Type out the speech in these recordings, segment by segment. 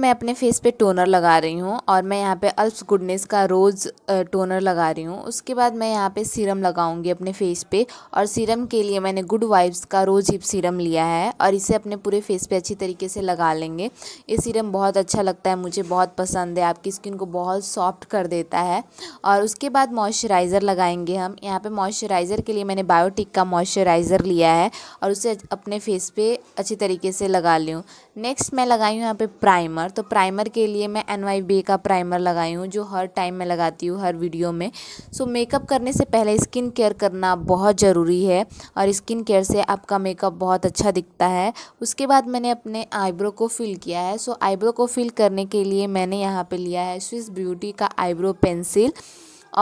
मैं अपने फेस पे टोनर लगा रही हूँ और मैं यहाँ पे अल्प्स गुडनेस का रोज़ टोनर लगा रही हूँ उसके बाद मैं यहाँ पे सीरम लगाऊंगी अपने फेस पे और सीरम के लिए मैंने गुड वाइब्स का रोज़ हिप सीरम लिया है और इसे अपने पूरे फेस पे अच्छी तरीके से लगा लेंगे ये सीरम बहुत अच्छा लगता है मुझे बहुत पसंद है आपकी स्किन को बहुत सॉफ्ट कर देता है और उसके बाद मॉइस्चराइज़र लगाएंगे हम यहाँ पर मॉइस्चराइज़र के लिए मैंने बायोटिक का मॉइस्चराइज़र लिया है और उसे अपने फेस पर अच्छी तरीके से लगा ली नेक्स्ट मैं लगाई हूँ यहाँ पर प्राइमर प्राइमर तो प्राइमर के लिए मैं एन वाई बी का प्राइमर लगाई हूँ जो हर टाइम में लगाती हूँ हर वीडियो में सो मेकअप करने से पहले स्किन केयर करना बहुत ज़रूरी है और स्किन केयर से आपका मेकअप बहुत अच्छा दिखता है उसके बाद मैंने अपने आईब्रो को फिल किया है सो आईब्रो को फिल करने के लिए मैंने यहाँ पर लिया है स्विस ब्यूटी का आईब्रो पेंसिल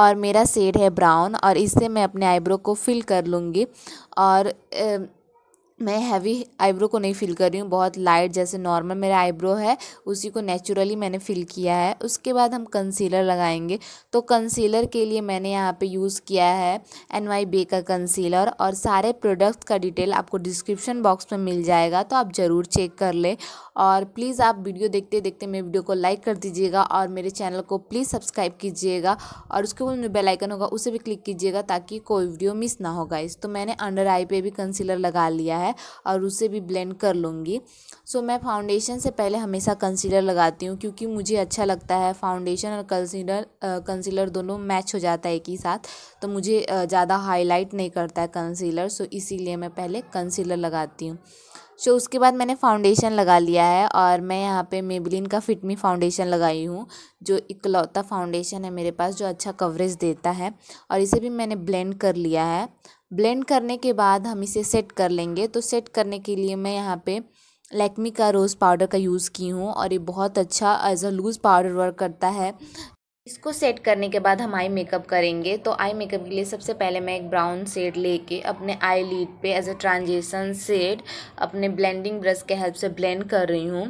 और मेरा सेड है ब्राउन और इससे मैं अपने आईब्रो को फिल कर लूँगी और ए, मैं हैवी आईब्रो को नहीं फिल कर रही हूँ बहुत लाइट जैसे नॉर्मल मेरा आईब्रो है उसी को नेचुरली मैंने फिल किया है उसके बाद हम कंसीलर लगाएंगे तो कंसीलर के लिए मैंने यहाँ पे यूज़ किया है एन वाई बे का कंसीलर और सारे प्रोडक्ट का डिटेल आपको डिस्क्रिप्शन बॉक्स में मिल जाएगा तो आप ज़रूर चेक कर ले और प्लीज़ आप वीडियो देखते देखते मेरे वीडियो को लाइक कर दीजिएगा और मेरे चैनल को प्लीज़ सब्सक्राइब कीजिएगा और उसके बाद बेलाइकन होगा उसे भी क्लिक कीजिएगा ताकि कोई वीडियो मिस ना होगा इस तो मैंने अंडर आई पे भी कंसीलर लगा लिया है है और उसे भी ब्लेंड कर लूँगी सो so, मैं फाउंडेशन से पहले हमेशा कंसीलर लगाती हूँ क्योंकि मुझे अच्छा लगता है फाउंडेशन और कंसीलर कंसीलर दोनों मैच हो जाता है एक ही साथ तो मुझे ज़्यादा हाईलाइट नहीं करता है कंसीलर सो so, इसीलिए मैं पहले कंसीलर लगाती हूँ सो उसके बाद मैंने फाउंडेशन लगा लिया है और मैं यहाँ पे मेबलिन का फिटमी फाउंडेशन लगाई हूँ जो इकलौता फाउंडेशन है मेरे पास जो अच्छा कवरेज देता है और इसे भी मैंने ब्लेंड कर लिया है ब्लेंड करने के बाद हम इसे सेट कर लेंगे तो सेट करने के लिए मैं यहाँ पे लैक्मी का रोज़ पाउडर का यूज़ की हूँ और ये बहुत अच्छा as a loose powder work करता है इसको सेट करने के बाद हम आई मेकअप करेंगे तो आई मेकअप के लिए सबसे पहले मैं एक ब्राउन शेड लेके अपने आई लीड पे एज अ ट्रांजेशन सेड अपने ब्लेंडिंग ब्रश के हेल्प से ब्लेंड कर रही हूँ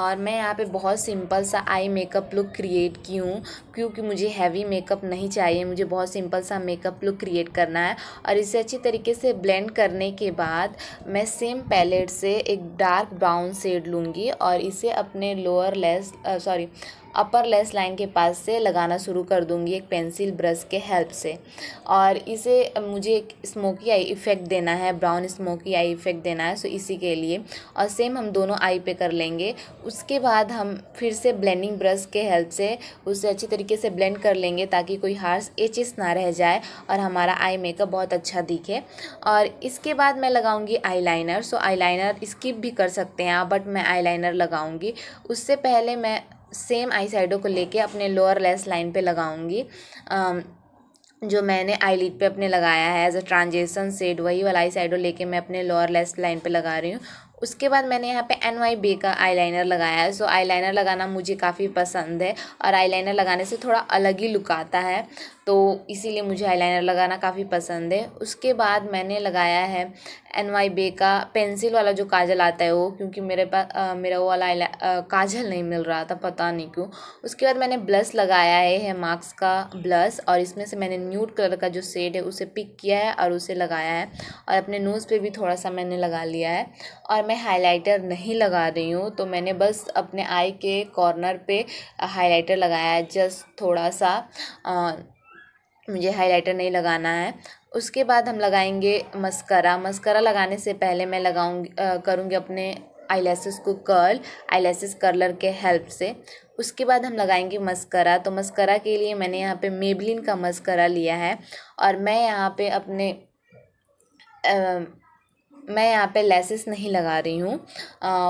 और मैं यहाँ पे बहुत सिंपल सा आई मेकअप लुक क्रिएट की हूँ क्योंकि मुझे हैवी मेकअप नहीं चाहिए मुझे बहुत सिंपल सा मेकअप लुक क्रिएट करना है और इसे अच्छी तरीके से ब्लेंड करने के बाद मैं सेम पैलेट से एक डार्क ब्राउन शेड लूँगी और इसे अपने lower lash sorry upper lash line के पास से लगाना शुरू कर दूँगी एक पेंसिल ब्रश के हेल्प से और इसे मुझे एक स्मोकी आई इफ़ेक्ट देना है ब्राउन स्मोकी आई इफ़ेक्ट देना है सो इसी के लिए और सेम हम दोनों आई पे कर लेंगे उसके बाद हम फिर से ब्लेंडिंग ब्रश के हेल्प से उसे अच्छी तरीके से ब्लेंड कर लेंगे ताकि कोई हार्स एचिस ना रह जाए और हमारा आई मेकअप बहुत अच्छा दिखे और इसके बाद मैं लगाऊंगी आईलाइनर सो आईलाइनर स्किप भी कर सकते हैं आप बट मैं आईलाइनर लगाऊंगी उससे पहले मैं सेम आई साइडों को लेके अपने लोअर लेस लाइन पे लगाऊंगी जो मैंने आई लिड पे अपने लगाया है एज अ ट्रांजेसन सेड वही वाला आई साइडों लेके मैं अपने लोअर लेस लाइन पे लगा रही हूँ उसके बाद मैंने यहाँ पे एन वाई बे का आईलाइनर लगाया है सो आईलाइनर लगाना मुझे काफ़ी पसंद है और आईलाइनर लगाने से थोड़ा अलग ही लुक आता है तो इसीलिए मुझे आईलाइनर लगाना काफ़ी पसंद है उसके बाद मैंने लगाया है एन वाई बे का पेंसिल वाला जो काजल आता है वो क्योंकि मेरे पास मेरा वो वाला आ, काजल नहीं मिल रहा था पता नहीं क्यों उसके बाद मैंने ब्लस लगाया है, है मार्क्स का ब्लस और इसमें से मैंने न्यूट कलर का जो शेड है उसे पिक किया है और उसे लगाया है और अपने नोज़ पर भी थोड़ा सा मैंने लगा लिया है और मैं मैं हाइलाइटर नहीं लगा रही हूँ तो मैंने बस अपने आई के कॉर्नर पे हाइलाइटर लगाया है जस्ट थोड़ा सा आ, मुझे हाइलाइटर नहीं लगाना है उसके बाद हम लगाएंगे मस्करा मस्करा लगाने से पहले मैं लगाऊंगी करूँगी अपने आईलैसेस को कर्ल आईलैसेस कर्लर के हेल्प से उसके बाद हम लगाएंगे मस्करा तो मस्करा के लिए मैंने यहाँ पे मेबलिन का मस्करा लिया है और मैं यहाँ पे अपने आ, मैं यहाँ पे लेसेस नहीं लगा रही हूँ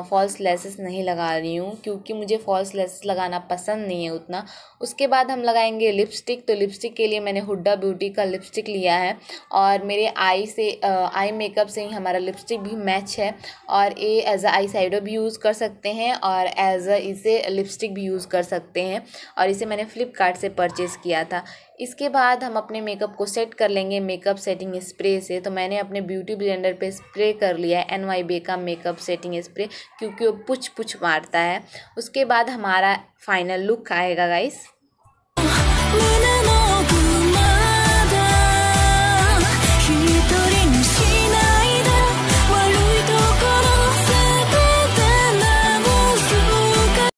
फॉल्स लेसेस नहीं लगा रही हूँ क्योंकि मुझे फॉल्स लेसेस लगाना पसंद नहीं है उतना उसके बाद हम लगाएंगे लिपस्टिक तो लिपस्टिक के लिए मैंने हुड्डा ब्यूटी का लिपस्टिक लिया है और मेरे आई से आई मेकअप से ही हमारा लिपस्टिक भी मैच है और ये एज अ आई साइडो भी यूज़ कर सकते हैं और एज अ इसे लिपस्टिक भी यूज़ कर सकते हैं और इसे मैंने फ़्लिपकार्ट से परचेज़ किया था इसके बाद हम अपने मेकअप को सेट कर लेंगे मेकअप सेटिंग स्प्रे से तो मैंने अपने ब्यूटी ब्लेंडर पे स्प्रे स्प्रे कर लिया है एन का मेकअप सेटिंग स्प्रे क्योंकि वो पुछ पुछ मारता है उसके बाद हमारा फाइनल लुक आएगा गाइस